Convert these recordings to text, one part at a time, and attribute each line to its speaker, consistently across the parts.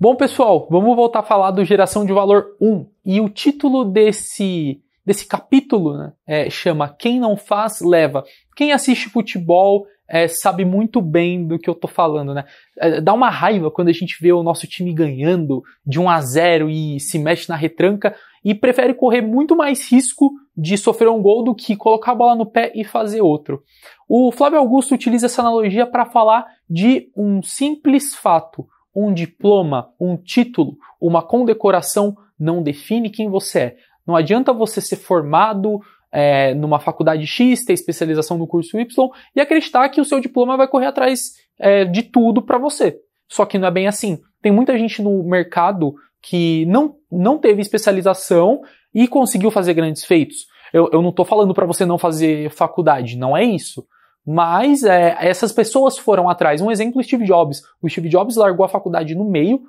Speaker 1: Bom, pessoal, vamos voltar a falar do Geração de Valor 1. E o título desse, desse capítulo né, é, chama Quem Não Faz, Leva. Quem assiste futebol é, sabe muito bem do que eu tô falando, né? É, dá uma raiva quando a gente vê o nosso time ganhando de 1 a 0 e se mexe na retranca e prefere correr muito mais risco de sofrer um gol do que colocar a bola no pé e fazer outro. O Flávio Augusto utiliza essa analogia para falar de um simples fato um diploma, um título, uma condecoração não define quem você é. Não adianta você ser formado é, numa faculdade X, ter especialização no curso Y e acreditar que o seu diploma vai correr atrás é, de tudo para você. Só que não é bem assim. Tem muita gente no mercado que não, não teve especialização e conseguiu fazer grandes feitos. Eu, eu não estou falando para você não fazer faculdade, não é isso. Mas é, essas pessoas foram atrás. Um exemplo, Steve Jobs. O Steve Jobs largou a faculdade no meio,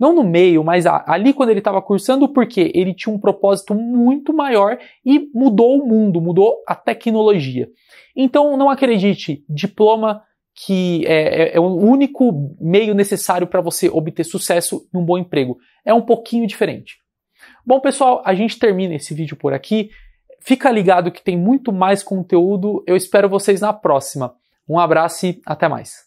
Speaker 1: não no meio, mas ali quando ele estava cursando, porque ele tinha um propósito muito maior e mudou o mundo, mudou a tecnologia. Então não acredite, diploma que é, é, é o único meio necessário para você obter sucesso e um bom emprego. É um pouquinho diferente. Bom, pessoal, a gente termina esse vídeo por aqui. Fica ligado que tem muito mais conteúdo. Eu espero vocês na próxima. Um abraço e até mais.